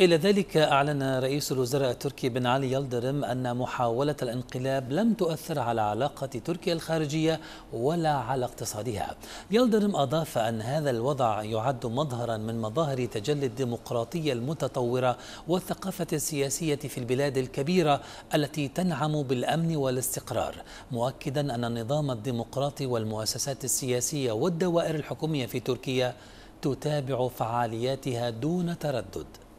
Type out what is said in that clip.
إلى ذلك أعلن رئيس الوزراء التركي بن علي يلدرم أن محاولة الانقلاب لم تؤثر على علاقة تركيا الخارجية ولا على اقتصادها يلدرم أضاف أن هذا الوضع يعد مظهرا من مظاهر تجلي الديمقراطية المتطورة والثقافة السياسية في البلاد الكبيرة التي تنعم بالأمن والاستقرار مؤكدا أن النظام الديمقراطي والمؤسسات السياسية والدوائر الحكومية في تركيا تتابع فعالياتها دون تردد